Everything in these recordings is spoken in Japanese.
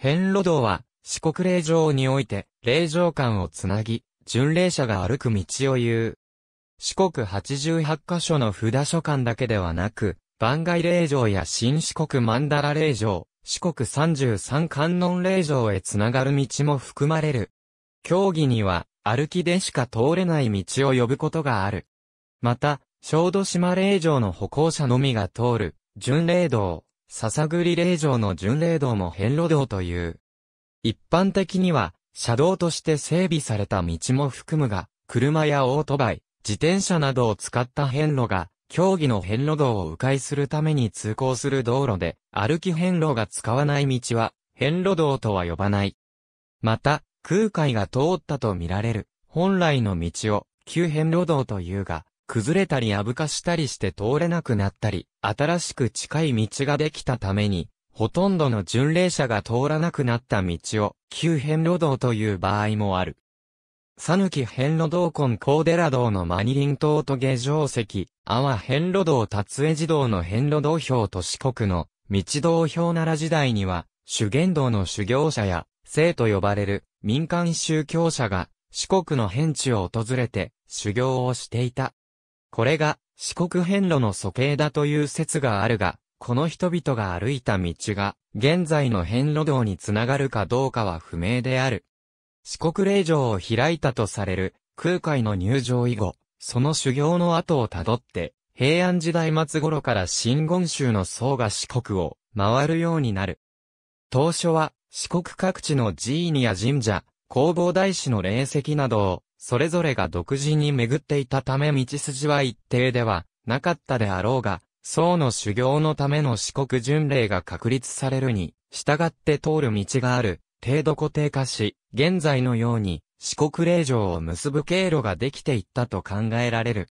変路道は、四国霊場において、霊場間をつなぎ、巡礼者が歩く道を言う。四国八十八カ所の札所間だけではなく、番外霊場や新四国曼荼羅霊場、四国三十三観音霊場へつながる道も含まれる。競技には、歩きでしか通れない道を呼ぶことがある。また、小豆島霊場の歩行者のみが通る、巡礼道、笹栗霊場の巡礼道も遍路道という。一般的には、車道として整備された道も含むが、車やオートバイ、自転車などを使った遍路が、競技の遍路道を迂回するために通行する道路で、歩き遍路が使わない道は、遍路道とは呼ばない。また、空海が通ったと見られる、本来の道を、旧遍路道というが、崩れたりあぶかしたりして通れなくなったり、新しく近い道ができたために、ほとんどの巡礼者が通らなくなった道を、旧変。路道という場合もある。さぬき変路道根高寺道のマニリン島と下城石、阿波変路道達江寺道の変路道標と四国の道道標奈良時代には、修験道の修行者や、生と呼ばれる民間宗教者が四国の辺地を訪れて修行をしていた。これが四国遍路の素形だという説があるが、この人々が歩いた道が、現在の遍路道につながるかどうかは不明である。四国霊場を開いたとされる、空海の入場以後、その修行の後をたどって、平安時代末頃から新言宗の僧が四国を回るようになる。当初は、四国各地の寺院や神社、弘法大師の霊石などをそれぞれが独自に巡っていたため道筋は一定ではなかったであろうが、僧の修行のための四国巡礼が確立されるに、従って通る道がある、程度固定化し、現在のように四国霊場を結ぶ経路ができていったと考えられる。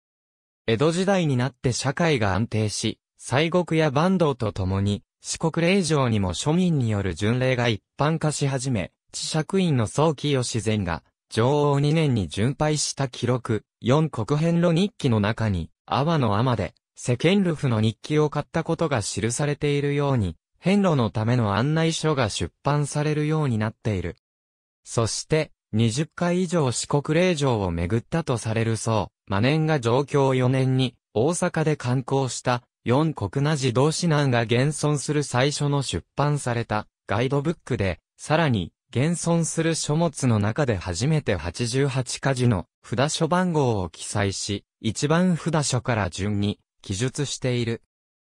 江戸時代になって社会が安定し、西国や坂東と共に、四国霊場にも庶民による巡礼が一般化し始め、知釈院の早期を自然が女王2年に巡拝した記録、4国編の日記の中に、阿波の阿波で、世間ルフの日記を買ったことが記されているように、遍路のための案内書が出版されるようになっている。そして、20回以上四国霊場を巡ったとされるそう、マネンが上京4年に、大阪で観光した、四国なじ同志難が現存する最初の出版された、ガイドブックで、さらに、現存する書物の中で初めて88カ字の札書番号を記載し、一番札書から順に記述している。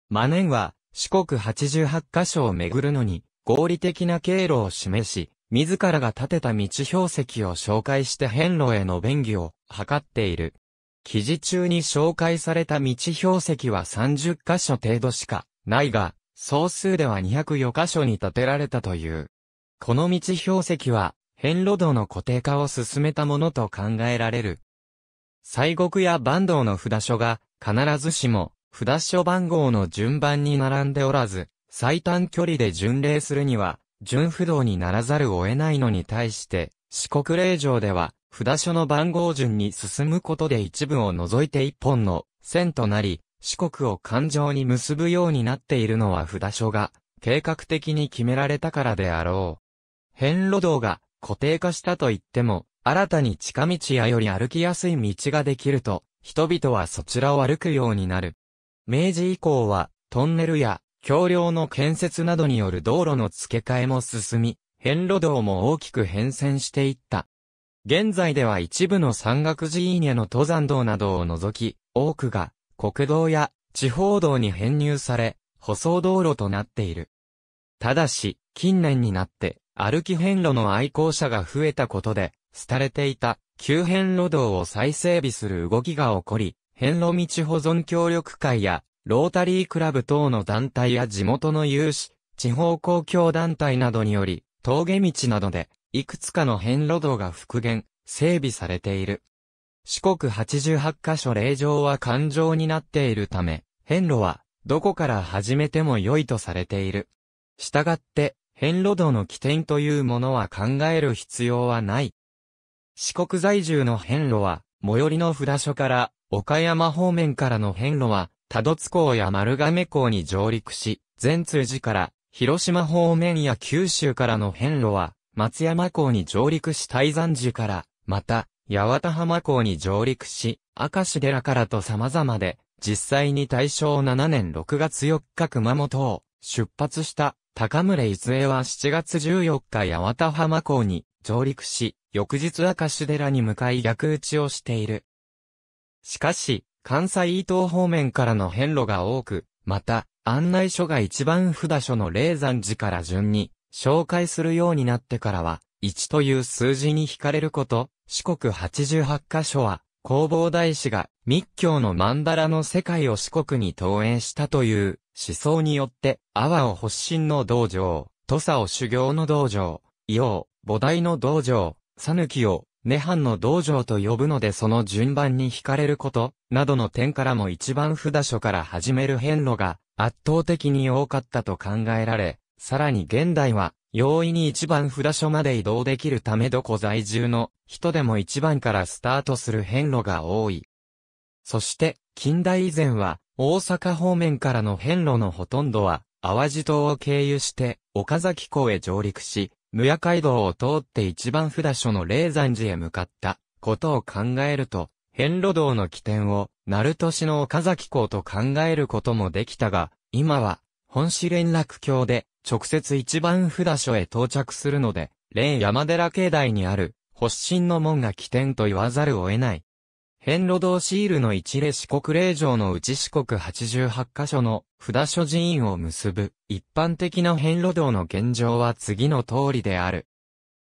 マネンは四国88カ所を巡るのに合理的な経路を示し、自らが建てた道標石を紹介して遍路への便宜を図っている。記事中に紹介された道標石は30カ所程度しかないが、総数では204カ所に建てられたという。この道標石は、変路道の固定化を進めたものと考えられる。西国や坂道の札所が、必ずしも、札所番号の順番に並んでおらず、最短距離で巡礼するには、順不動にならざるを得ないのに対して、四国霊場では、札所の番号順に進むことで一部を除いて一本の線となり、四国を環状に結ぶようになっているのは札所が、計画的に決められたからであろう。変路道が固定化したと言っても、新たに近道やより歩きやすい道ができると、人々はそちらを歩くようになる。明治以降は、トンネルや橋梁の建設などによる道路の付け替えも進み、変路道も大きく変遷していった。現在では一部の山岳寺院への登山道などを除き、多くが国道や地方道に編入され、舗装道路となっている。ただし、近年になって、歩き遍路の愛好者が増えたことで、廃れていた、旧遍路道を再整備する動きが起こり、遍路道保存協力会や、ロータリークラブ等の団体や地元の有志、地方公共団体などにより、峠道などで、いくつかの遍路道が復元、整備されている。四国88箇所霊場は環状になっているため、遍路は、どこから始めても良いとされている。したがって、変路道の起点というものは考える必要はない。四国在住の変路は、最寄りの札所から、岡山方面からの変路は、多度津港や丸亀港に上陸し、善通寺から、広島方面や九州からの変路は、松山港に上陸し大山寺から、また、八幡浜港に上陸し、明石寺からと様々で、実際に大正7年6月4日熊本を出発した高村伊勢は7月14日八幡浜港に上陸し、翌日明石寺に向かい逆打ちをしている。しかし、関西伊東方面からの遍路が多く、また、案内書が一番札所の霊山寺から順に紹介するようになってからは、1という数字に惹かれること、四国88カ所は、工房大師が密教の曼荼羅の世界を四国に投影したという思想によって、阿波を発信の道場、土佐を修行の道場、伊黄、菩提の道場、讃岐を、涅槃の道場と呼ぶのでその順番に惹かれること、などの点からも一番札所から始める遍路が圧倒的に多かったと考えられ、さらに現代は、容易に一番札所まで移動できるためどこ在住の人でも一番からスタートする遍路が多い。そして、近代以前は、大阪方面からの遍路のほとんどは、淡路島を経由して、岡崎港へ上陸し、無屋街道を通って一番札所の霊山寺へ向かったことを考えると、遍路道の起点を、鳴門市の岡崎港と考えることもできたが、今は、本市連絡橋で、直接一番札所へ到着するので、霊山寺境内にある、発信の門が起点と言わざるを得ない。遍路道シールの一例四国霊場のうち四国88カ所の札所寺院を結ぶ一般的な遍路道の現状は次の通りである。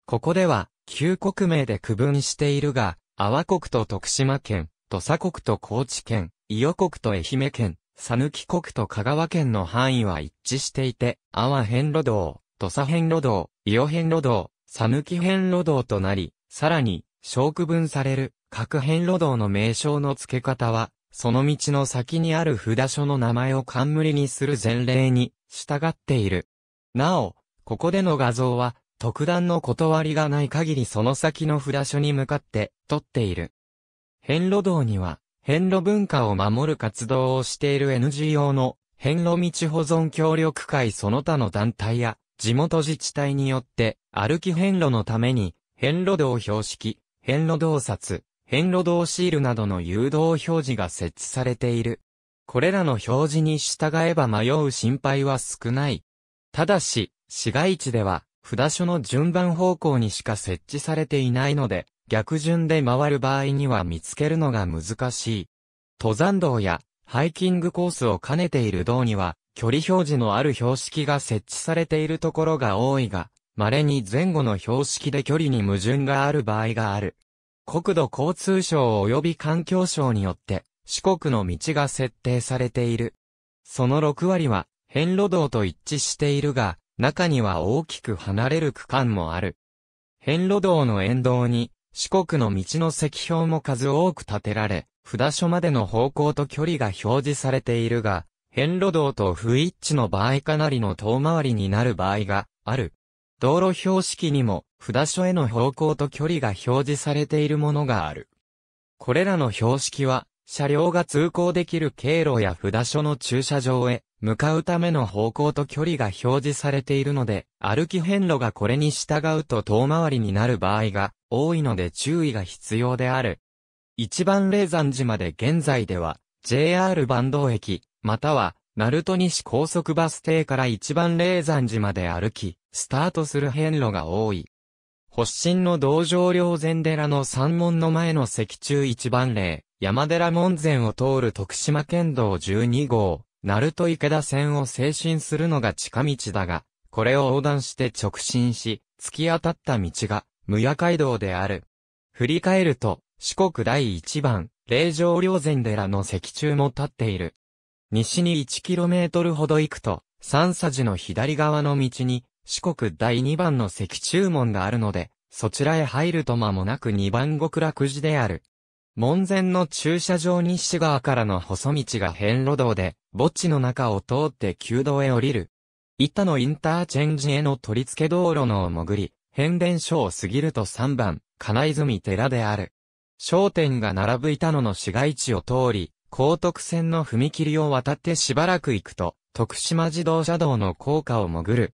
ここでは、旧国名で区分しているが、阿波国と徳島県、土佐国と高知県、伊予国と愛媛県、佐抜国と香川県の範囲は一致していて、阿波遍路道、土佐遍路道、伊予遍路道、佐抜遍路道となり、さらに、小区分される各変路道の名称の付け方は、その道の先にある札所の名前を冠にする前例に従っている。なお、ここでの画像は、特段の断りがない限りその先の札所に向かって撮っている。変路道には、変路文化を守る活動をしている NGO の変路道保存協力会その他の団体や地元自治体によって歩き変路のために変路道標識、変路洞察、変路道シールなどの誘導表示が設置されている。これらの表示に従えば迷う心配は少ない。ただし、市街地では、札所の順番方向にしか設置されていないので、逆順で回る場合には見つけるのが難しい。登山道やハイキングコースを兼ねている道には、距離表示のある標識が設置されているところが多いが、稀に前後の標識で距離に矛盾がある場合がある。国土交通省及び環境省によって、四国の道が設定されている。その6割は、変路道と一致しているが、中には大きく離れる区間もある。変路道の沿道に、四国の道の石標も数多く建てられ、札所までの方向と距離が表示されているが、変路道と不一致の場合かなりの遠回りになる場合がある。道路標識にも札所への方向と距離が表示されているものがある。これらの標識は、車両が通行できる経路や札所の駐車場へ向かうための方向と距離が表示されているので、歩き遍路がこれに従うと遠回りになる場合が多いので注意が必要である。一番霊山寺まで現在では、JR 坂東駅、または、鳴門西高速バス停から一番霊山寺まで歩き、スタートする遍路が多い。発信の道場両禅寺の山門の前の石柱一番霊、山寺門前を通る徳島県道12号、鳴門池田線を精神するのが近道だが、これを横断して直進し、突き当たった道が、無夜街道である。振り返ると、四国第一番、霊場両禅寺の石柱も立っている。西に1トルほど行くと、三佐寺の左側の道に、四国第二番の石中門があるので、そちらへ入ると間もなく二番極楽寺である。門前の駐車場西側からの細道が変路道で、墓地の中を通って旧道へ降りる。板のインターチェンジへの取り付け道路のを潜り、変電所を過ぎると三番、金泉寺である。商店が並ぶ板野の市街地を通り、高徳線の踏切を渡ってしばらく行くと、徳島自動車道の高架を潜る。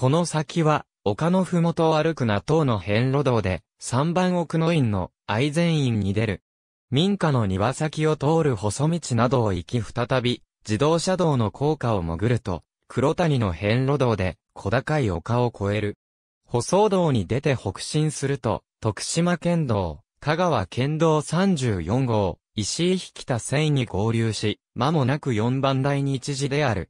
この先は、丘のふもとを歩く納豆の遍路道で、三番奥の院の愛禅院に出る。民家の庭先を通る細道などを行き再び、自動車道の高架を潜ると、黒谷の遍路道で小高い丘を越える。舗装道に出て北進すると、徳島県道、香川県道34号、石井引田線に合流し、間もなく4番台に一時である。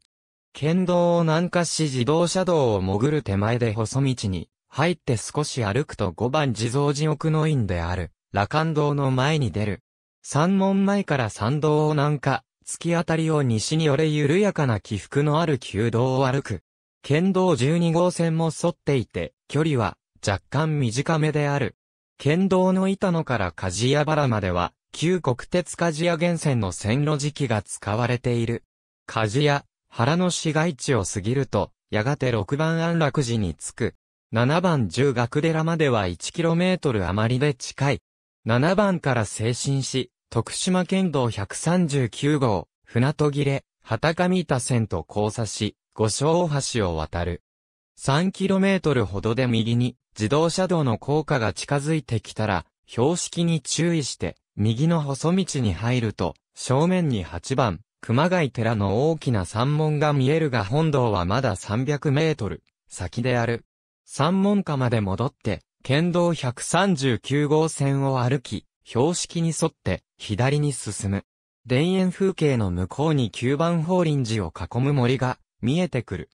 県道を南下し自動車道を潜る手前で細道に入って少し歩くと5番地蔵寺奥の院である、羅漢道の前に出る。山門前から山道を南下、突き当たりを西によれ緩やかな起伏のある旧道を歩く。県道12号線も沿っていて、距離は若干短めである。県道の板野から鍛冶屋原までは、旧国鉄鍛冶屋源線の線路時期が使われている。鍛冶屋、原の市街地を過ぎると、やがて6番安楽寺に着く。7番十岳寺までは 1km 余りで近い。7番から精神し、徳島県道139号、船途切れ、畑上田線と交差し、五所大橋を渡る。3km ほどで右に、自動車道の効果が近づいてきたら、標識に注意して、右の細道に入ると、正面に8番、熊谷寺の大きな山門が見えるが本堂はまだ300メートル先である。山門下まで戻って、県道139号線を歩き、標識に沿って左に進む。田園風景の向こうに9番法輪寺を囲む森が見えてくる。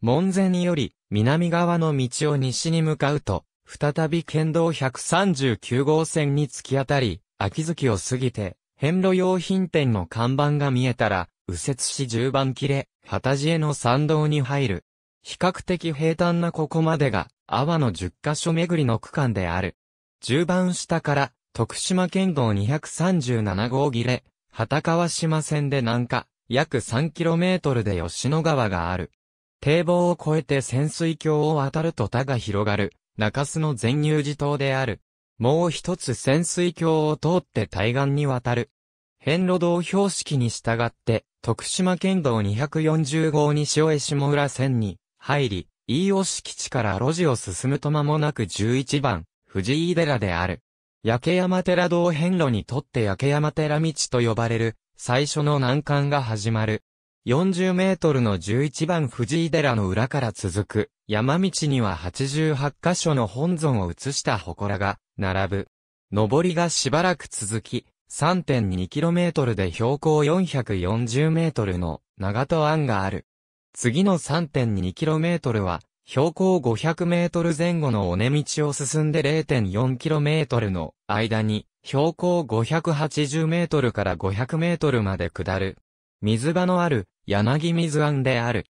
門前により南側の道を西に向かうと、再び県道139号線に突き当たり、秋月を過ぎて、遍路用品店の看板が見えたら、右折し10番切れ、旗地への参道に入る。比較的平坦なここまでが、阿波の10カ所巡りの区間である。10番下から、徳島県道237号切れ、畑川島線で南下、約 3km で吉野川がある。堤防を越えて潜水橋を渡ると田が広がる、中洲の全入寺島である。もう一つ潜水橋を通って対岸に渡る。変路道標識に従って、徳島県道240号西尾江下浦線に入り、飯尾敷地から路地を進むと間もなく11番、藤井寺である。焼山寺道変路にとって焼山寺道と呼ばれる、最初の難関が始まる。40メートルの11番藤井寺の裏から続く、山道には88箇所の本尊を移した祠が並ぶ。登りがしばらく続き、3.2km で標高 440m の長戸湾がある。次の 3.2km は、標高 500m 前後の尾根道を進んで 0.4km の間に、標高 580m から 500m まで下る。水場のある、柳水湾である。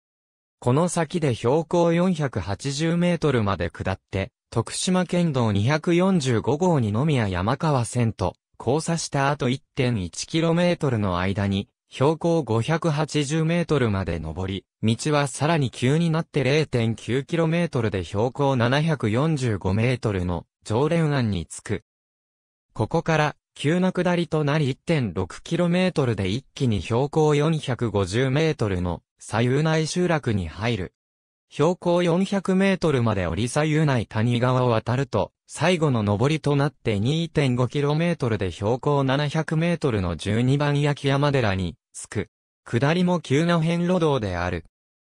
この先で標高 480m まで下って、徳島県道245号にのみや山川線と交差した後 1.1km の間に標高 580m まで登り、道はさらに急になって 0.9km で標高 745m の常連案に着く。ここから急な下りとなり 1.6km で一気に標高 450m の左右内集落に入る。標高400メートルまで折り左右ない谷川を渡ると、最後の上りとなって2.5キロメートルで標高700メートルの12番焼山寺に着く。下りも急な変路道である。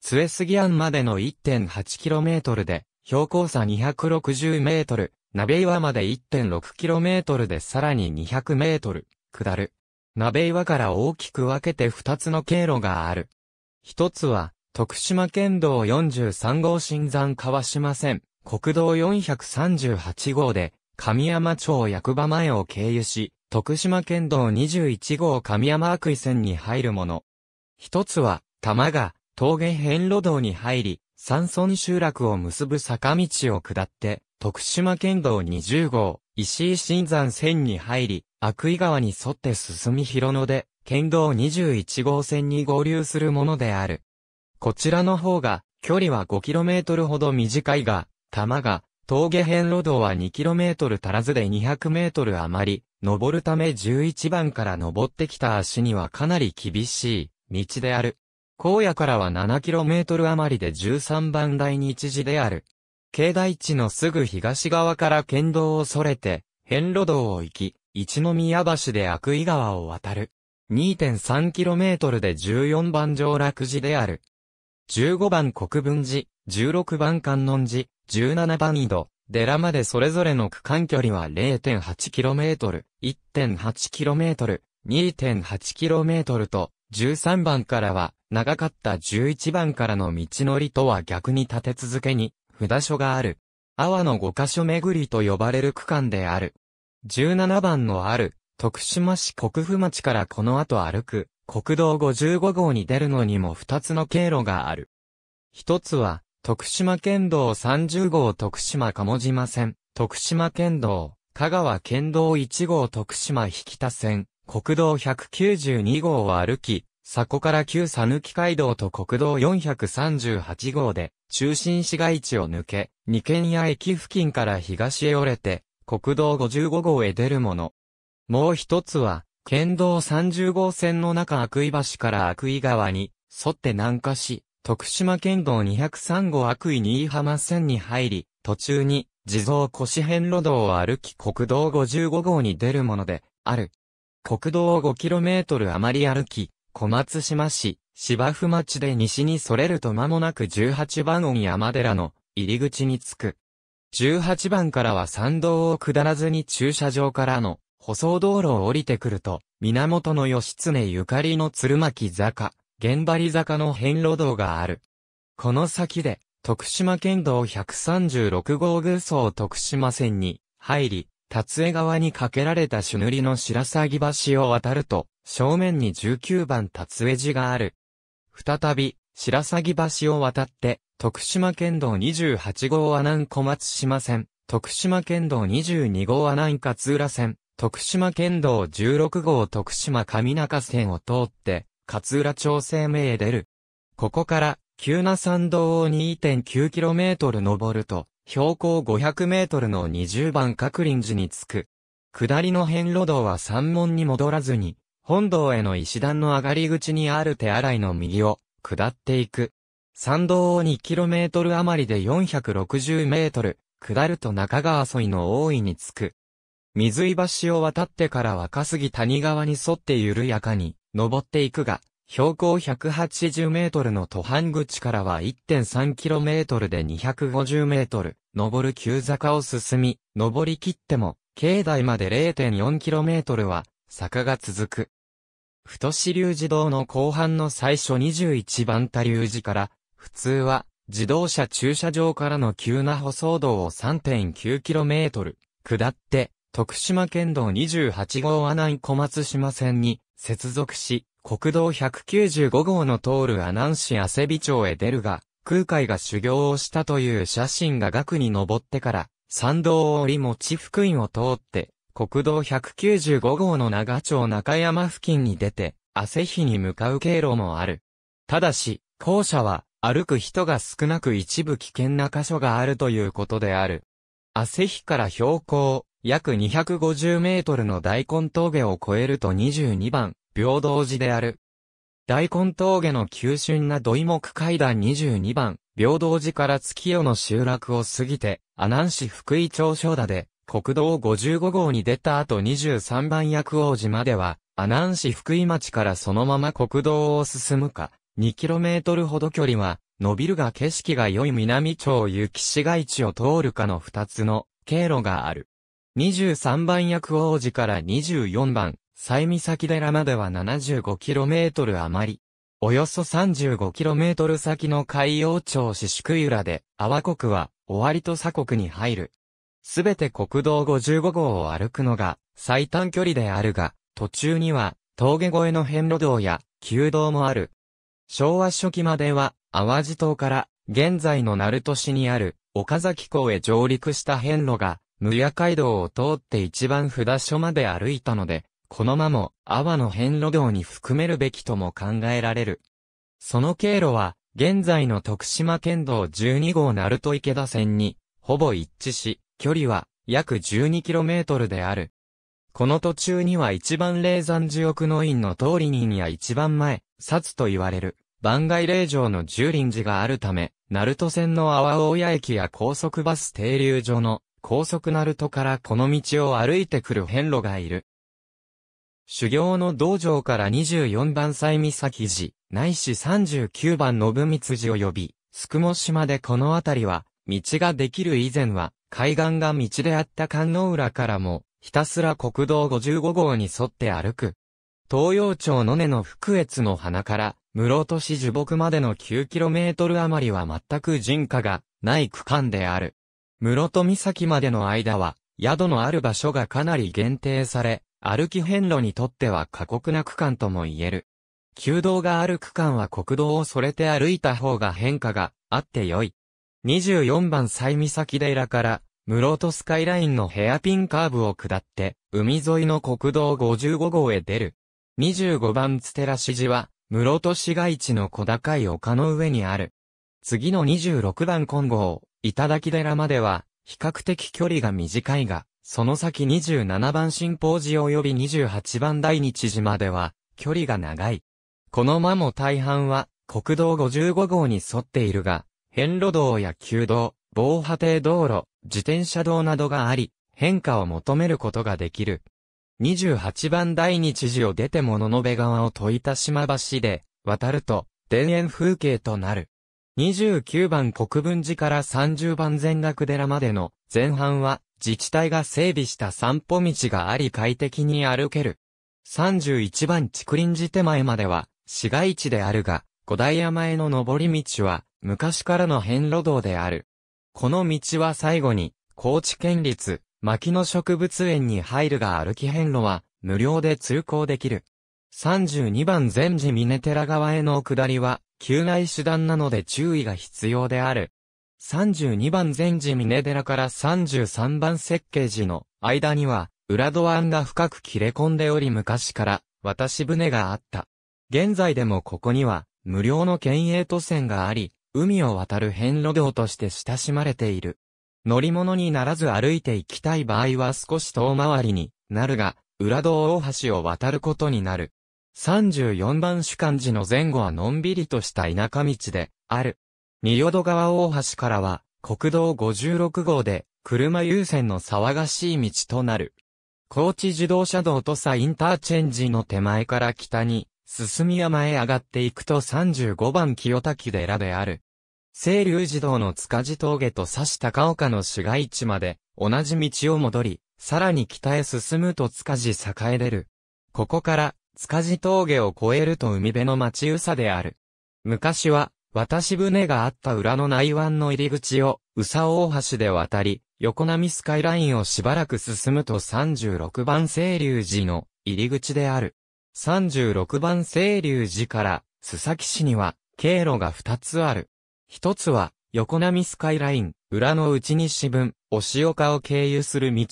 杖杉庵までの1 8トルで、標高差2 6 0ル、鍋岩まで1 6トルでさらに2 0 0ル、下る。鍋岩から大きく分けて2つの経路がある。一つは、徳島県道43号新山川島線、国道438号で、神山町役場前を経由し、徳島県道21号神山悪意線に入るもの。一つは、玉が、峠辺路道に入り、山村集落を結ぶ坂道を下って、徳島県道20号、石井新山線に入り、悪意川に沿って進み広野で、県道21号線に合流するものである。こちらの方が、距離は 5km ほど短いが、玉が、峠辺路道は 2km 足らずで 200m 余り、登るため11番から登ってきた足にはかなり厳しい、道である。荒野からは 7km 余りで13番台に一時である。境内地のすぐ東側から県道をそれて、辺路道を行き、一宮橋で悪井川を渡る。2.3km で14番上落寺である。15番国分寺、16番観音寺、17番井戸、寺までそれぞれの区間距離は 0.8km、1.8km、2.8km と、13番からは、長かった11番からの道のりとは逆に立て続けに、札所がある。阿波の5箇所巡りと呼ばれる区間である。17番のある、徳島市国府町からこの後歩く、国道55号に出るのにも2つの経路がある。一つは、徳島県道30号徳島鴨島線、徳島県道、香川県道1号徳島引田線、国道192号を歩き、そこから旧佐抜街道と国道438号で、中心市街地を抜け、二軒屋駅付近から東へ折れて、国道55号へ出るもの。もう一つは、県道30号線の中悪井橋から悪井川に沿って南下し、徳島県道203号悪井新居浜線に入り、途中に地蔵越辺路道を歩き国道55号に出るもので、ある。国道 5km 余り歩き、小松島市、芝生町で西にそれると間もなく18番鬼山寺の入り口に着く。18番からは山道を下らずに駐車場からの舗装道路を降りてくると、源義経ゆかりの鶴巻坂、現張坂の変路道がある。この先で、徳島県道136号偶走徳島線に入り、達江川に架けられた朱塗りの白鷺橋を渡ると、正面に19番達江寺がある。再び、白鷺橋を渡って、徳島県道28号阿南小松島線、徳島県道22号阿南勝浦線、徳島県道16号徳島上中線を通って、勝浦町生命へ出る。ここから、急な山道を 2.9km 登ると、標高 500m の20番各林寺に着く。下りの辺路道は山門に戻らずに、本堂への石段の上がり口にある手洗いの右を、下っていく。山道を 2km 余りで 460m、下ると中川沿いの大井に着く。水井橋を渡ってから若杉谷川に沿って緩やかに登っていくが、標高180メートルの途半口からは1.3キロメートルで250メートル、登る急坂を進み、登り切っても、境内まで0.4キロメートルは、坂が続く。太支流自動の後半の最初21番多流寺から、普通は、自動車駐車場からの急な舗装道を3 9トル、下って、徳島県道28号阿南小松島線に接続し、国道195号の通る阿南市汗備町へ出るが、空海が修行をしたという写真が額に登ってから、山道を降り持福井を通って、国道195号の長町中山付近に出て、汗日に向かう経路もある。ただし、校舎は、歩く人が少なく一部危険な箇所があるということである。汗日から標高約250メートルの大根峠を越えると22番、平等寺である。大根峠の急峻な土井木階段22番、平等寺から月夜の集落を過ぎて、阿南市福井町正田で、国道55号に出た後23番薬王寺までは、阿南市福井町からそのまま国道を進むか、2km ほど距離は、伸びるが景色が良い南町行き市街地を通るかの2つの経路がある。23番薬王寺から24番、西岬寺までは 75km 余り。およそ 35km 先の海洋町四宿浦で、阿波国は、終わりと鎖国に入る。すべて国道55号を歩くのが、最短距離であるが、途中には、峠越えの変路道や、旧道もある。昭和初期までは、淡路島から、現在の鳴門市にある、岡崎港へ上陸した変路が、無夜街道を通って一番札所まで歩いたので、この間も、阿波の遍路道に含めるべきとも考えられる。その経路は、現在の徳島県道12号鳴門池田線に、ほぼ一致し、距離は、約 12km である。この途中には一番霊山寺奥の院の通り人や一番前、札と言われる、番外霊場の十輪寺があるため、鳴門線の阿波大谷駅や高速バス停留所の高速ナルトからこの道を歩いてくる遍路がいる。修行の道場から24番歳岬寺、ないし39番信光寺を呼び、宿毛島でこの辺りは、道ができる以前は、海岸が道であった観の浦からも、ひたすら国道55号に沿って歩く。東洋町の根の福越の花から、室戸市樹木までの 9km 余りは全く人家がない区間である。室戸岬までの間は、宿のある場所がかなり限定され、歩き遍路にとっては過酷な区間とも言える。旧道がある区間は国道をそれて歩いた方が変化があってよい。24番西岬寺から、室戸スカイラインのヘアピンカーブを下って、海沿いの国道55号へ出る。25番津寺志寺は、室戸市街地の小高い丘の上にある。次の26番金号、頂寺までは、比較的距離が短いが、その先27番新宝寺及び28番大日寺までは、距離が長い。この間も大半は、国道55号に沿っているが、変路道や旧道、防波堤道路、自転車道などがあり、変化を求めることができる。28番大日寺を出て物の部川を問いた島橋で、渡ると、田園風景となる。29番国分寺から30番全学寺までの前半は自治体が整備した散歩道があり快適に歩ける。31番竹林寺手前までは市街地であるが、五台山への登り道は昔からの遍路道である。この道は最後に高知県立牧野植物園に入るが歩き遍路は無料で通行できる。32番全寺峰寺川への下りは急な手段なので注意が必要である。32番前寺峰寺から33番設計寺の間には、裏ドアンが深く切れ込んでおり昔から渡し船があった。現在でもここには無料の県営都船があり、海を渡る遍路道として親しまれている。乗り物にならず歩いて行きたい場合は少し遠回りになるが、裏道大橋を渡ることになる。34番主観寺の前後はのんびりとした田舎道で、ある。二淀川大橋からは、国道56号で、車優先の騒がしい道となる。高知自動車道と佐インターチェンジの手前から北に、進み山へ上がっていくと35番清滝寺である。清流自動の塚地峠と佐し高岡の市街地まで、同じ道を戻り、さらに北へ進むと塚地栄え出る。ここから、塚地峠を越えると海辺の町宇佐である。昔は、渡し船があった裏の内湾の入り口を、宇佐大橋で渡り、横波スカイラインをしばらく進むと36番清流寺の入り口である。36番清流寺から、須崎市には、経路が2つある。1つは、横波スカイライン、裏の内西分、押岡を経由する道。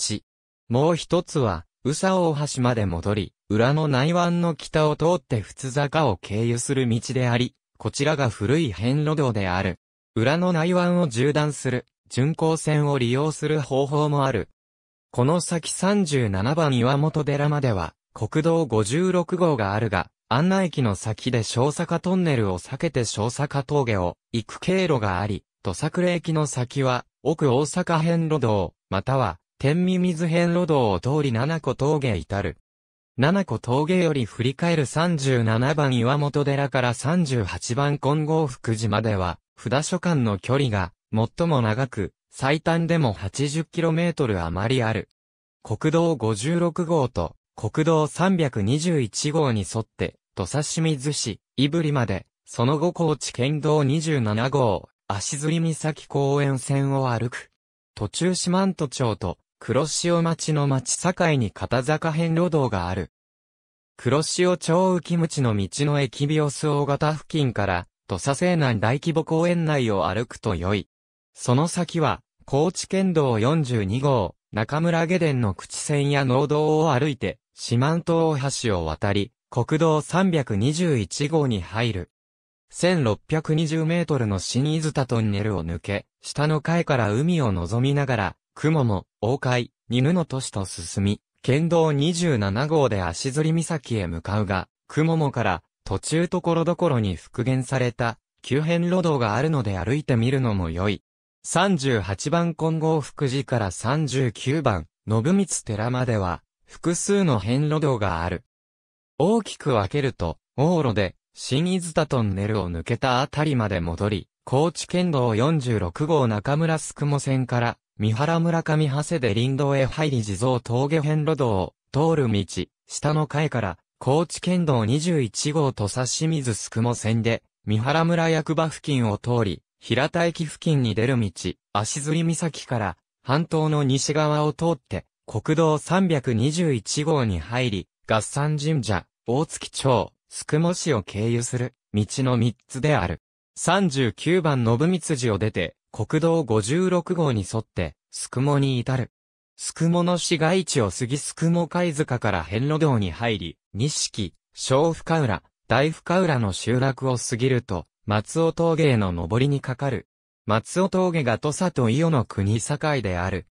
もう1つは、宇佐大橋まで戻り、裏の内湾の北を通って仏坂を経由する道であり、こちらが古い変路道である。裏の内湾を縦断する、巡航船を利用する方法もある。この先37番岩本寺までは、国道56号があるが、安内駅の先で小坂トンネルを避けて小坂峠を行く経路があり、土桜駅の先は、奥大阪変路道、または、天見水変路道を通り七個峠至る。七個峠より振り返る37番岩本寺から38番金剛福寺までは、札所間の距離が最も長く、最短でも 80km 余りある。国道56号と国道321号に沿って、土佐清水市、いぶりまで、その後高知県道27号、足摺岬公園線を歩く。途中四万都町と黒潮町の町境に片坂辺路道がある。黒潮町浮口の道の駅ビオス大型付近から、土佐西南大規模公園内を歩くと良い。その先は、高知県道42号、中村下田の口線や農道を歩いて、四万島大橋を渡り、国道321号に入る。1620メートルの新伊豆田トンネルを抜け、下の階から海を望みながら、雲も王海、犬の都市と進み、県道27号で足摺岬へ向かうが、雲もから途中ところどころに復元された急変路道があるので歩いてみるのも良い。38番金剛福寺から39番信光寺までは複数の変路道がある。大きく分けると、往路で新伊豆田トンネルを抜けたあたりまで戻り、高知県道46号中村宿も線から三原村上長谷で林道へ入り地蔵峠辺路道、を通る道、下の階から、高知県道21号と差清水宿も線で、三原村役場付近を通り、平田駅付近に出る道、足摺岬から、半島の西側を通って、国道321号に入り、合山神社、大月町、宿毛市を経由する、道の3つである。39番信光寺を出て、国道56号に沿って、宿毛に至る。宿毛の市街地を過ぎ宿毛貝塚から遍路道に入り、錦、小深浦、大深浦の集落を過ぎると、松尾峠への上りにかかる。松尾峠が土佐と伊予の国境である。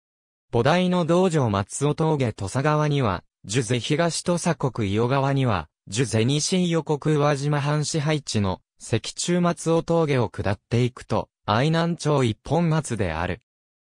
母大の道場松尾峠土佐側には、樹勢東土佐国伊予側には、樹勢西伊予国宇和島藩支配地の石中松尾峠を下っていくと、愛南町一本松である。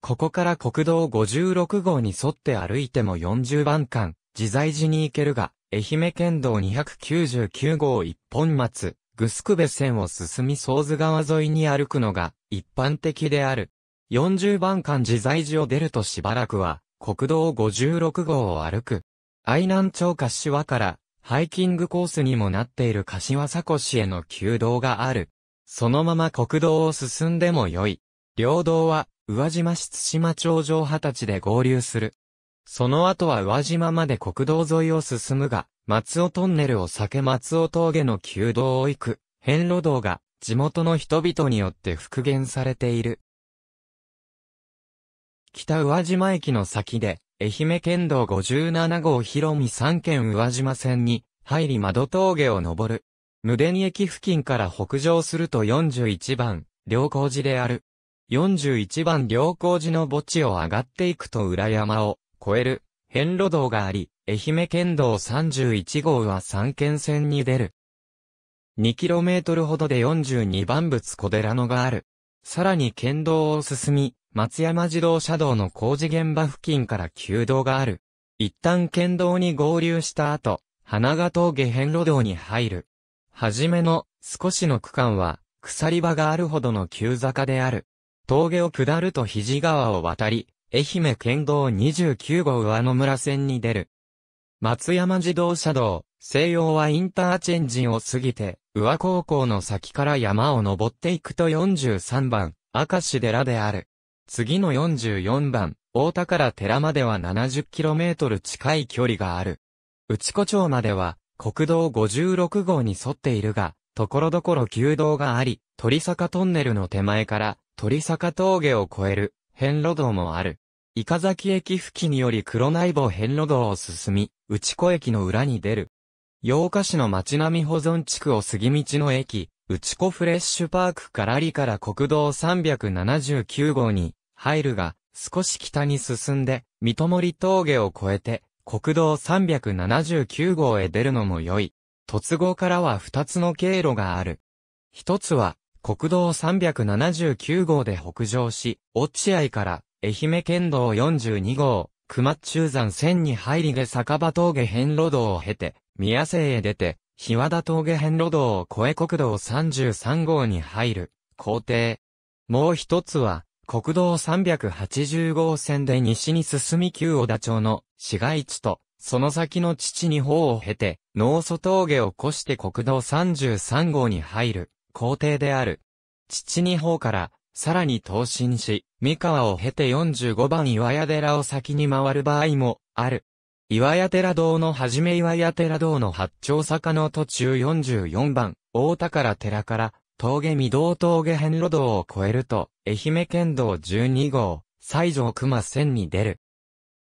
ここから国道56号に沿って歩いても40番間、自在寺に行けるが、愛媛県道299号一本松、ぐすくべ線を進み総津川沿いに歩くのが一般的である。40番間自在寺を出るとしばらくは、国道56号を歩く。愛南町柏から、ハイキングコースにもなっている柏坂市への旧道がある。そのまま国道を進んでもよい。両道は、宇和島市津島町上二十歳で合流する。その後は宇和島まで国道沿いを進むが、松尾トンネルを避け松尾峠の旧道を行く、変路道が、地元の人々によって復元されている。北宇和島駅の先で、愛媛県道57号広見三県宇和島線に、入り窓峠を登る。無電駅付近から北上すると41番、良光寺である。41番良光寺の墓地を上がっていくと裏山を越える遍路道があり、愛媛県道31号は三県線に出る。2km ほどで42番仏小寺のがある。さらに県道を進み、松山自動車道の工事現場付近から旧道がある。一旦県道に合流した後、花ヶ峠変路道に入る。はじめの少しの区間は鎖場があるほどの急坂である。峠を下ると肘川を渡り、愛媛県道29号上野村線に出る。松山自動車道、西洋はインターチェンジを過ぎて、上高校の先から山を登っていくと43番、明石寺である。次の44番、大田から寺までは 70km 近い距離がある。内子町までは国道56号に沿っているが、ところどころ旧道があり、鳥坂トンネルの手前から鳥坂峠を越える変路道もある。伊香崎駅付近により黒内房変路道を進み、内子駅の裏に出る。洋日市の町並み保存地区を杉道の駅、内子フレッシュパークからりから国道379号に入るが、少し北に進んで、三と森り峠を越えて、国道379号へ出るのも良い。突合からは2つの経路がある。1つは、国道379号で北上し、落合から愛媛県道42号、熊中山線に入りで酒場峠遍路道を経て、宮瀬へ出て、日和田峠遍路道を越え国道33号に入る、工程。もう一つは、国道380号線で西に進み旧小田町の市街地と、その先の父に方を経て、農祖峠を越して国道33号に入る、皇帝である。父に方から、さらに東進し、三河を経て45番岩屋寺を先に回る場合も、ある。岩屋寺堂のはじめ岩屋寺堂の八丁坂の途中44番、大宝寺から、峠御堂峠辺路道を越えると、愛媛県道12号、西条熊線に出る。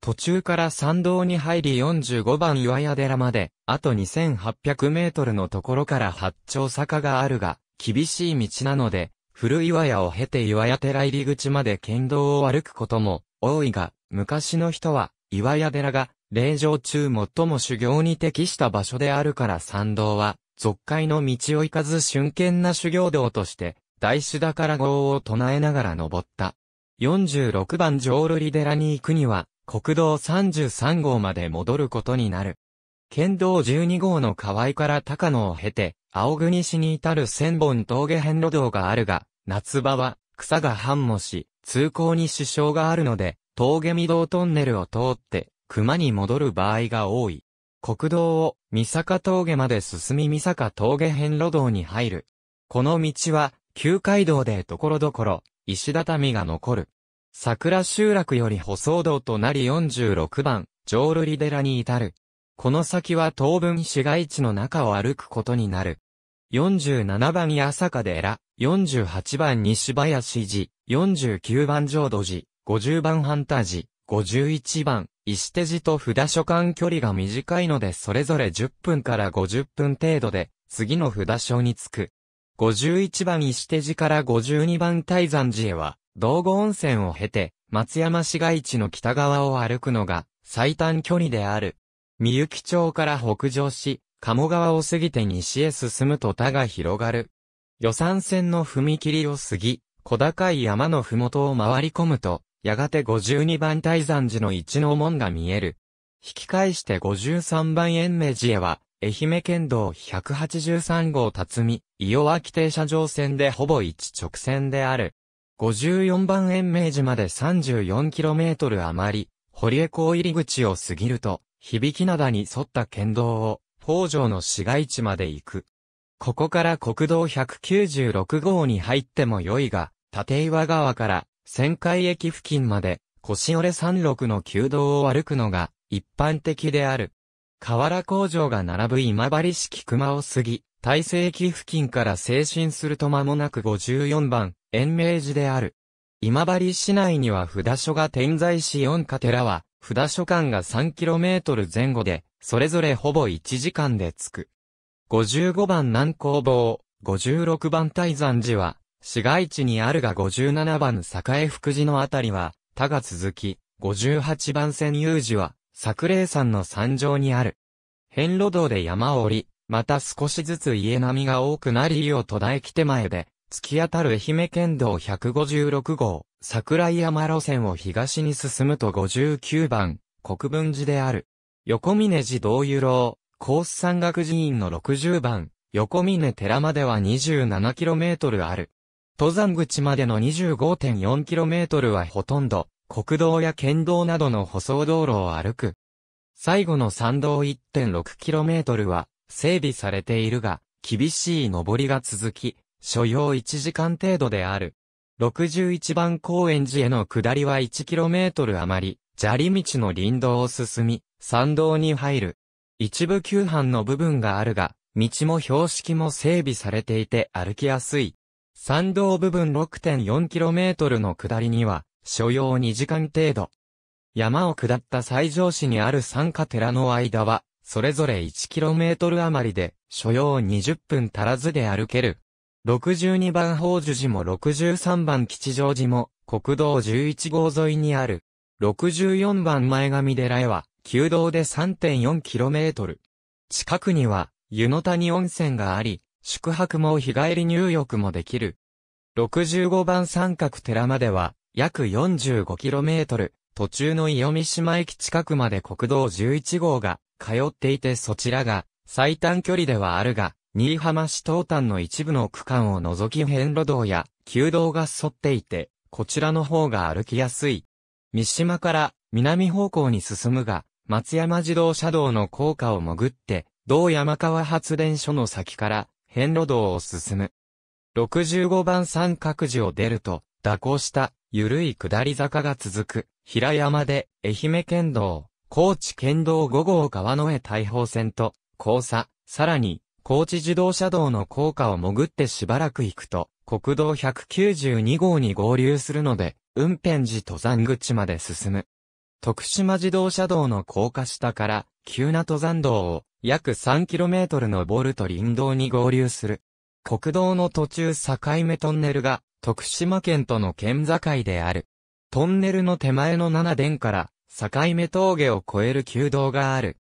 途中から参道に入り45番岩屋寺まで、あと2800メートルのところから八丁坂があるが、厳しい道なので、古岩屋を経て岩屋寺入り口まで県道を歩くことも多いが、昔の人は岩屋寺が霊場中最も修行に適した場所であるから参道は、俗界の道を行かず瞬間な修行道として、大師だから号を唱えながら登った。46番浄瑠璃寺に行くには、国道33号まで戻ることになる。県道12号の河合から高野を経て、青国市に至る千本峠遍路道があるが、夏場は草が繁茂し、通行に支障があるので、峠御堂トンネルを通って、熊に戻る場合が多い。国道を三坂峠まで進み三坂峠遍路道に入る。この道は、旧街道で所々、石畳が残る。桜集落より舗装道となり46番、浄瑠璃寺に至る。この先は当分市街地の中を歩くことになる。47番八坂寺、48番西林寺、49番浄土寺、50番ハンター寺、51番、石手寺と札所間距離が短いのでそれぞれ10分から50分程度で、次の札所に着く。51番石手寺から52番大山寺へは、道後温泉を経て、松山市街地の北側を歩くのが最短距離である。三雪町から北上し、鴨川を過ぎて西へ進むと田が広がる。予算線の踏切を過ぎ、小高い山のふもとを回り込むと、やがて52番大山寺の一の門が見える。引き返して53番延明寺へは、愛媛県道183号辰巳、伊予脇停車場線でほぼ一直線である。54番延命寺まで 34km 余り、堀江港入り口を過ぎると、響き灘に沿った県道を、北条の市街地まで行く。ここから国道196号に入っても良いが、立岩川から仙海駅付近まで、腰折れ山麓の旧道を歩くのが一般的である。河原工場が並ぶ今治市菊間を過ぎ、大西駅付近から精神すると間もなく54番、延命寺である。今治市内には札所が点在し4か寺は、札所間が 3km 前後で、それぞれほぼ1時間で着く。55番南高坊、56番大山寺は、市街地にあるが57番栄福寺のあたりは、他が続き、58番千有寺は、桜霊山の山上にある。変路道で山を降り、また少しずつ家並みが多くなりよ絶え来て前で、突き当たる愛媛県道156号、桜井山路線を東に進むと59番、国分寺である。横峰寺道遊郎、コース山岳寺院の60番、横峰寺までは 27km ある。登山口までの 25.4km はほとんど、国道や県道などの舗装道路を歩く。最後の山道 1.6km は、整備されているが、厳しい登りが続き、所要1時間程度である。61番公園寺への下りは 1km 余り、砂利道の林道を進み、山道に入る。一部急範の部分があるが、道も標識も整備されていて歩きやすい。山道部分 6.4km の下りには、所要2時間程度。山を下った西条市にある三家寺の間は、それぞれ 1km 余りで、所要20分足らずで歩ける。62番宝珠寺も63番吉祥寺も国道11号沿いにある。64番前上寺へは、旧道で 3.4km。近くには、湯の谷温泉があり、宿泊も日帰り入浴もできる。65番三角寺までは、約 45km、途中の伊予島駅近くまで国道11号が、通っていてそちらが、最短距離ではあるが、新居浜市東端の一部の区間を除き変路道や旧道が沿っていて、こちらの方が歩きやすい。三島から南方向に進むが、松山自動車道の高架を潜って、道山川発電所の先から変路道を進む。65番三角寺を出ると、蛇行した緩い下り坂が続く平山で愛媛県道、高知県道5号川の江大砲線と交差、さらに高知自動車道の高架を潜ってしばらく行くと、国道192号に合流するので、運転時登山口まで進む。徳島自動車道の高架下から、急な登山道を約 3km 登ると林道に合流する。国道の途中境目トンネルが徳島県との県境である。トンネルの手前の七殿から境目峠を越える旧道がある。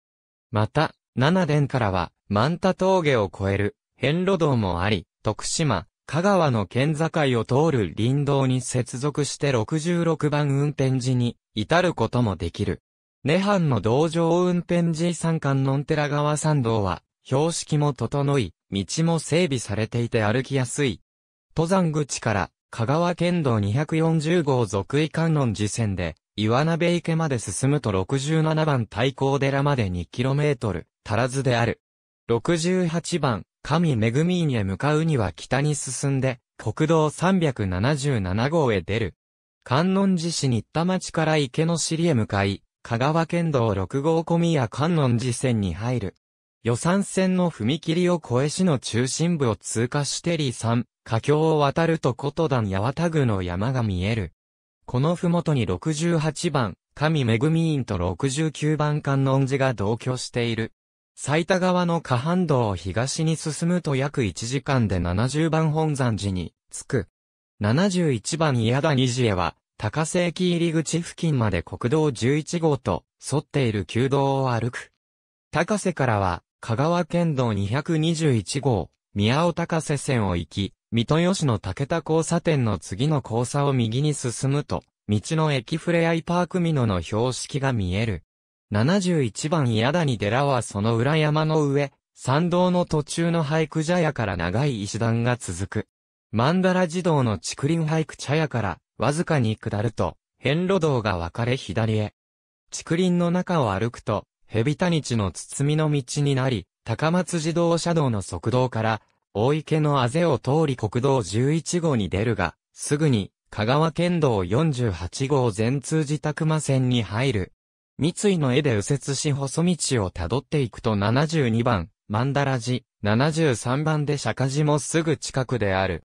また、七殿からは万太峠を越える、遍路道もあり、徳島、香川の県境を通る林道に接続して66番運転時に至ることもできる。涅槃の道場運転時山間の寺川山道は、標識も整い、道も整備されていて歩きやすい。登山口から香川県道240号続井観音寺線で、岩鍋池まで進むと67番太閤寺まで 2km、足らずである。68番、神恵みへ向かうには北に進んで、国道377号へ出る。観音寺市新田町から池の尻へ向かい、香川県道6号込みや観音寺線に入る。予算線の踏切を越え市の中心部を通過して里山、河橋を渡ると琴団八幡宮の山が見える。このふもとに68番、神恵院と69番観音寺が同居している。埼玉側の下半道を東に進むと約1時間で70番本山寺に着く。71番宮田虹へは、高瀬駅入り口付近まで国道11号と沿っている旧道を歩く。高瀬からは、香川県道221号、宮尾高瀬線を行き、三豊市の竹田交差点の次の交差を右に進むと、道の駅ふれあいパーク美濃の標識が見える。71番矢谷寺はその裏山の上、参道の途中の俳句茶屋から長い石段が続く。ンダラ寺道の竹林俳句茶屋から、わずかに下ると、遍路道が分かれ左へ。竹林の中を歩くと、蛇田道の包みの道になり、高松自動車道の側道から、大池のあぜを通り国道11号に出るが、すぐに、香川県道48号全通寺宅間線に入る。三井の絵で右折し細道をたどっていくと72番、曼荼羅寺、73番で釈迦寺もすぐ近くである。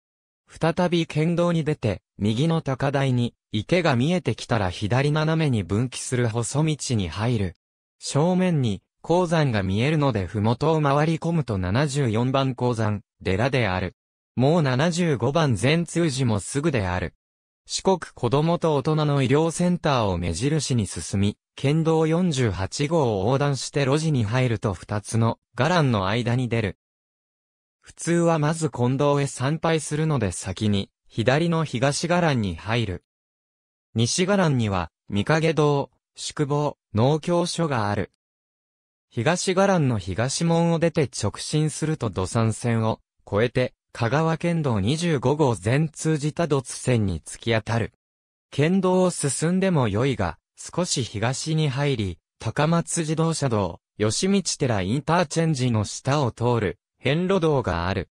再び県道に出て、右の高台に、池が見えてきたら左斜めに分岐する細道に入る。正面に、鉱山が見えるので麓を回り込むと74番鉱山、寺である。もう75番善通寺もすぐである。四国子供と大人の医療センターを目印に進み、県道48号を横断して路地に入ると二つの伽藍の間に出る。普通はまず近道へ参拝するので先に、左の東伽藍に入る。西伽藍には、三影堂、宿坊、農協所がある。東伽藍の東門を出て直進すると土産線を越えて、香川県道25号全通じた土線に突き当たる。県道を進んでも良いが、少し東に入り、高松自動車道、吉道寺インターチェンジの下を通る、変路道がある。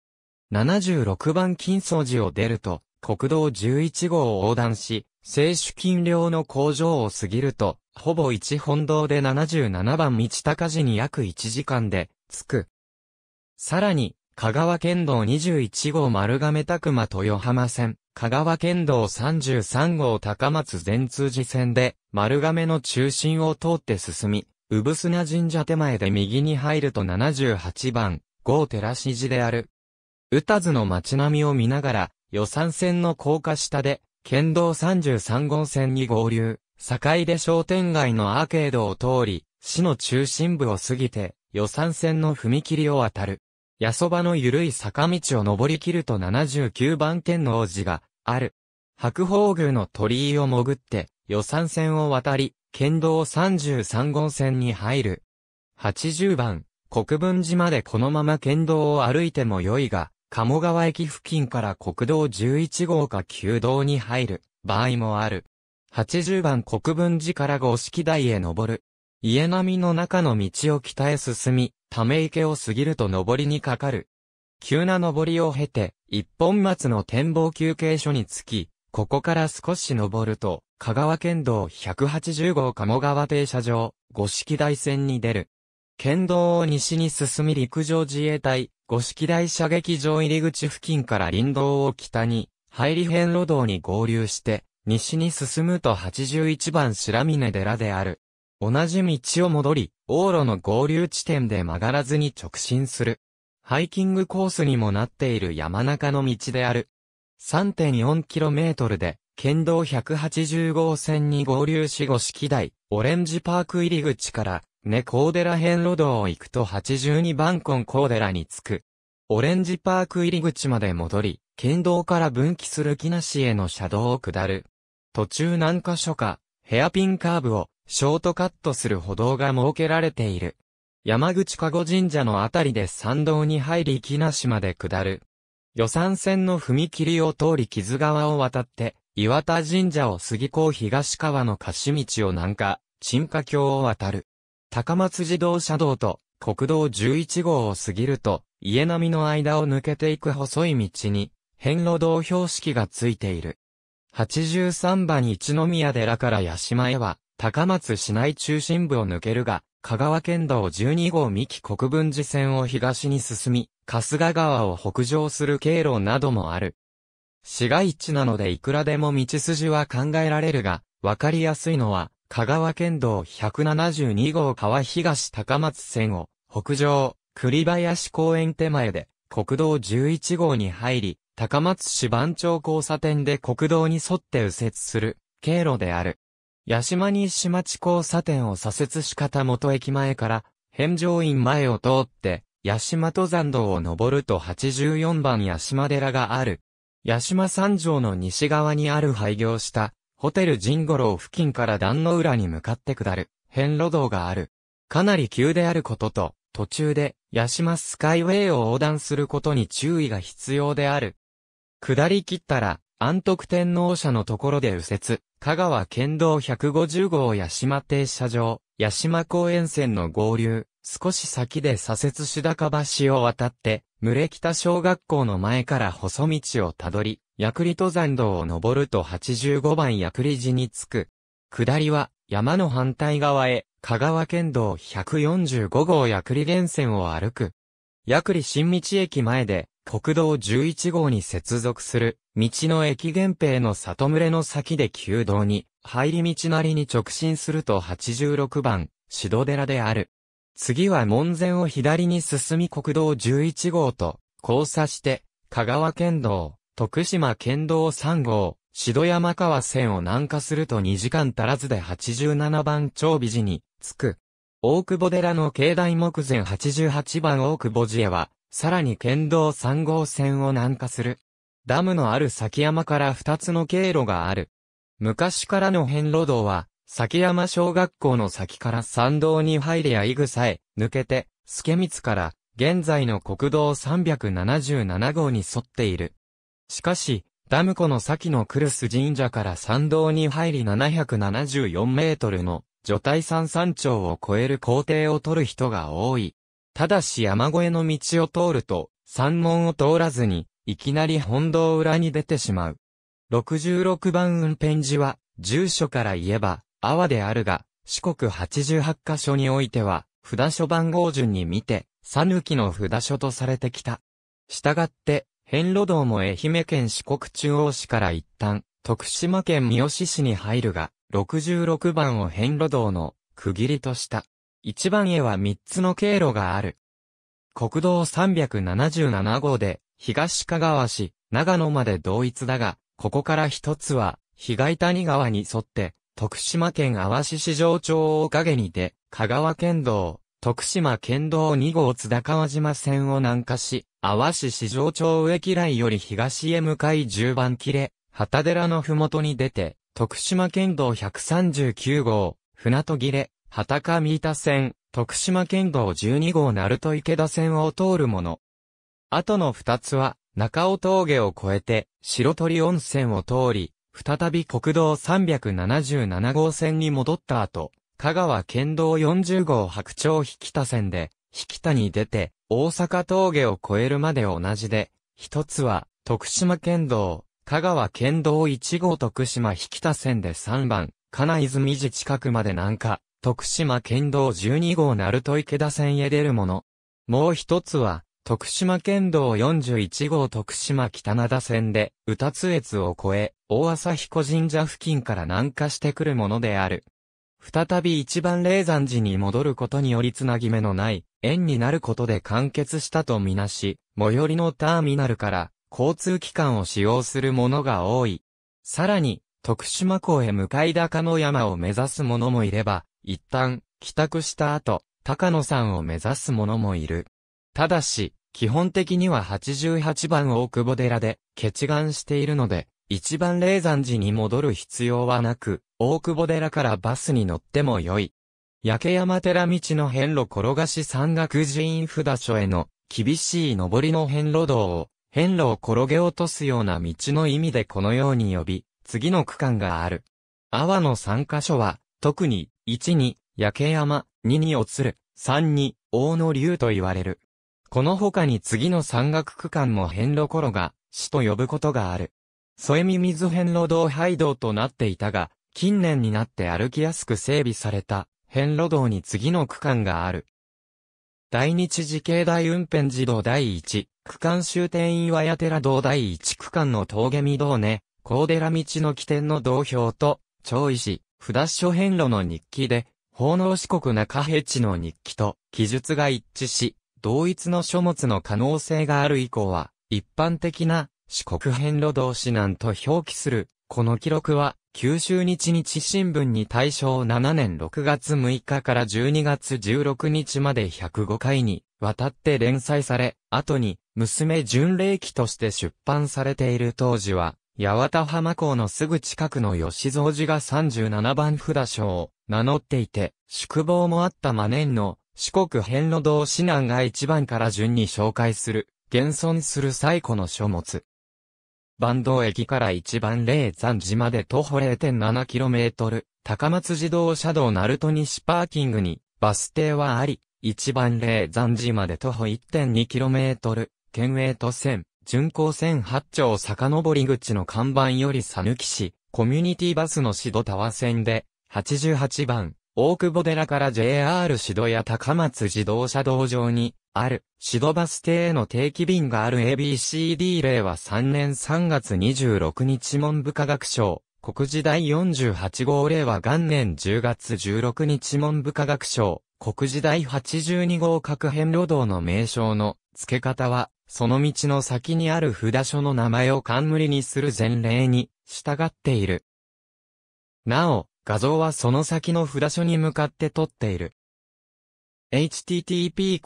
76番金掃寺を出ると、国道11号を横断し、静止金量の工場を過ぎると、ほぼ一本道で77番道高寺に約1時間で、着く。さらに、香川県道21号丸亀拓馬豊浜線、香川県道33号高松全通寺線で、丸亀の中心を通って進み、産砂神社手前で右に入ると78番、郷寺市寺である。宇多津の街並みを見ながら、予算線の高架下で、県道33号線に合流、境出商店街のアーケードを通り、市の中心部を過ぎて、予算線の踏切を渡る。やそばの緩い坂道を登り切ると79番天王寺がある。白宝宮の鳥居を潜って、予算線を渡り、県道33号線に入る。80番、国分寺までこのまま県道を歩いても良いが、鴨川駅付近から国道11号か旧道に入る場合もある。80番国分寺から五色台へ登る。家並みの中の道を北へ進み、ため池を過ぎると上りにかかる。急な上りを経て、一本松の展望休憩所に着き、ここから少し上ると、香川県道180号鴨川停車場、五色台線に出る。県道を西に進み陸上自衛隊、五色台射撃場入り口付近から林道を北に、入り辺路道に合流して、西に進むと81番白峰寺である。同じ道を戻り、往路の合流地点で曲がらずに直進する。ハイキングコースにもなっている山中の道である。3.4km で、県道180号線に合流し五式台、オレンジパーク入り口から、ネコーデラ辺路道を行くと82番コンコーデラに着く。オレンジパーク入り口まで戻り、県道から分岐する木梨への車道を下る。途中何箇所か、ヘアピンカーブを、ショートカットする歩道が設けられている。山口加護神社のあたりで参道に入り木梨まで下る。予算線の踏切を通り木津川を渡って、岩田神社を杉港東川の貸し道を南下、沈下橋を渡る。高松自動車道と国道11号を過ぎると、家並みの間を抜けていく細い道に、変路道標識がついている。83番一宮寺から八島へは、高松市内中心部を抜けるが、香川県道12号三木国分寺線を東に進み、春日川を北上する経路などもある。市街地なのでいくらでも道筋は考えられるが、わかりやすいのは、香川県道172号川東高松線を北上、栗林公園手前で国道11号に入り、高松市番町交差点で国道に沿って右折する経路である。八島西島町交差点を左折し方元駅前から、返上院前を通って、八島登山道を登ると84番八島寺がある。八島山城の西側にある廃業した、ホテル神五郎付近から壇の浦に向かって下る、変路道がある。かなり急であることと、途中で、八島スカイウェイを横断することに注意が必要である。下り切ったら、安徳天皇社のところで右折。香川県道150号八島停車場、八島公園線の合流、少し先で左折し高橋を渡って、群れ北小学校の前から細道をたどり、薬里登山道を登ると85番薬里寺に着く。下りは、山の反対側へ、香川県道145号薬里リ源線を歩く。薬里新道駅前で、国道11号に接続する、道の駅源平の里群れの先で旧道に、入り道なりに直進すると86番、指導寺である。次は門前を左に進み国道11号と、交差して、香川県道、徳島県道3号、白山川線を南下すると2時間足らずで87番長美寺に着く。大久保寺の境内目前88番大久保寺へは、さらに県道3号線を南下する。ダムのある崎山から二つの経路がある。昔からの変路道は、崎山小学校の先から山道に入りやいぐさえ、抜けて、助光から、現在の国道377号に沿っている。しかし、ダム湖の先のクルス神社から山道に入り774メートルの除体山山頂を超える工程を取る人が多い。ただし山越えの道を通ると、山門を通らずに、いきなり本堂裏に出てしまう。66番運転寺は、住所から言えば、阿波であるが、四国88カ所においては、札所番号順に見て、さぬきの札所とされてきた。したがって、遍路道も愛媛県四国中央市から一旦、徳島県三好市に入るが、66番を遍路道の区切りとした。一番へは三つの経路がある。国道377号で東かがわ市、長野まで同一だが、ここから一つは、東谷川に沿って、徳島県淡波市市場町大影にて、香川県道、徳島県道2号津田川島線を南下し、淡波市市場町上木来より東へ向かい10番切れ、旗寺のふもとに出て、徳島県道139号、船戸切れ、畑上田線、徳島県道12号鳴門池田線を通るもの。あとの二つは、中尾峠を越えて、白鳥温泉を通り、再び国道377号線に戻った後、香川県道40号白鳥引田線で、引田に出て、大阪峠を越えるまで同じで、一つは、徳島県道、香川県道1号徳島引田線で3番、金泉寺近くまで南下、徳島県道12号鳴門池田線へ出るもの。もう一つは、徳島県道41号徳島北灘線で、多津越を越え、大朝彦神社付近から南下してくるものである。再び一番霊山寺に戻ることによりつなぎ目のない、縁になることで完結したとみなし、最寄りのターミナルから、交通機関を使用するものが多い。さらに、徳島港へ向かい高野山を目指す者もいれば、一旦、帰宅した後、高野山を目指す者もいる。ただし、基本的には88番大久保寺で、決願しているので、一番霊山寺に戻る必要はなく、大久保寺からバスに乗ってもよい。焼山寺道の遍路転がし山岳寺院札所への厳しい上りの遍路道を、遍路を転げ落とすような道の意味でこのように呼び、次の区間がある。阿波の3箇所は、特に、1に、焼山、2に落つる、3に、大野竜と言われる。この他に次の山岳区間も辺路ころが、市と呼ぶことがある。添見水辺路道廃道となっていたが、近年になって歩きやすく整備された、辺路道に次の区間がある。大日時系大運辺寺道第一、区間終点岩屋寺道第一区間の峠見道ね、高寺道の起点の道標と、長石、札所辺路の日記で、奉納四国中平地の日記と記述が一致し、同一の書物の可能性がある以降は、一般的な、四国編路同指南と表記する、この記録は、九州日日新聞に大正7年6月6日から12月16日まで105回にわたって連載され、後に娘巡礼記として出版されている当時は、八幡浜港のすぐ近くの吉蔵寺が37番札所を名乗っていて、宿坊もあった真ネの四国遍路道指南が一番から順に紹介する、現存する最古の書物。坂東駅から一番霊山寺まで徒歩 0.7km、高松自動車道鳴門西パーキングに、バス停はあり、一番霊山寺まで徒歩 1.2km、県営都線、巡航線八丁遡り口の看板よりさぬき市、コミュニティバスのシドタワ線で、88番、大久保寺から JR シドや高松自動車道場に、ある、シドバス停への定期便がある ABCD 令は3年3月26日文部科学省、国時第48号令和元年10月16日文部科学省、国時第82号各辺路道の名称の付け方は、その道の先にある札所の名前を冠にする前例に従っている。なお、画像はその先の札所に向かって撮っている。h t t p a w a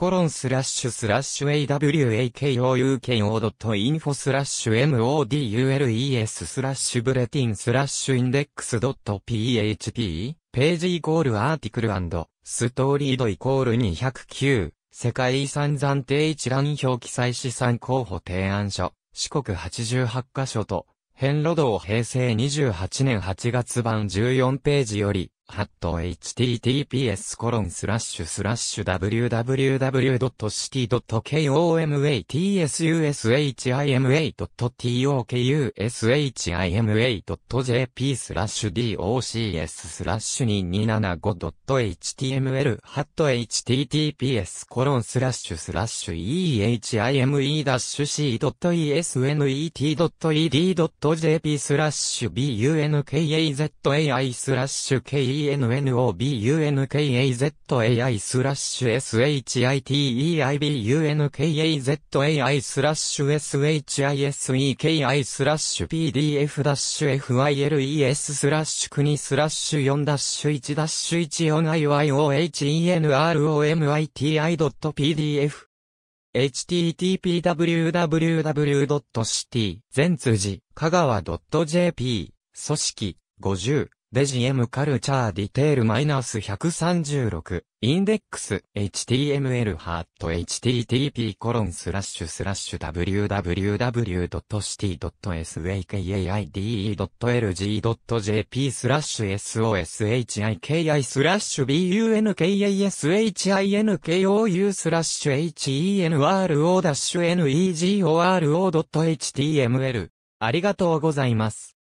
k o u k o i n f o スラッシュ modules スラッシュブレティンスラッシュインデックス .php ページイコールアーティクルストーリードイコール209世界遺産暫定一覧表記載資産候補提案書四国88カ所と変路道平成28年8月版14ページより、ハット https コロンスラッシュスラッシュ w w w c i t y k o m a t s u s h i m a t o k u s h i m a j p スラッシュ docs スラッシュ 2275.html ハット https コロンスラッシュスラッシュ ehime-c.esnet.ed.jp スラッシュ b u n k a zai スラッシュ ke ennobunkazai スラッシュ shitebunkazai スラッシュ shiseki スラッシュ pdf-files ダッシュスラッシュ国スラッシュ 4-1-14iyohenromitti.pdf http://www.city 全通じ香川 .jp 組織50デジエムカルチャーディテールマイナス136、インデックス、html ハート http コロンスラッシュスラッシュ www.city.sakaide.lg.jp スラッシュ soshiki スラッシュ bunkashinkou スラッシュ henro-negoro.html ありがとうございます。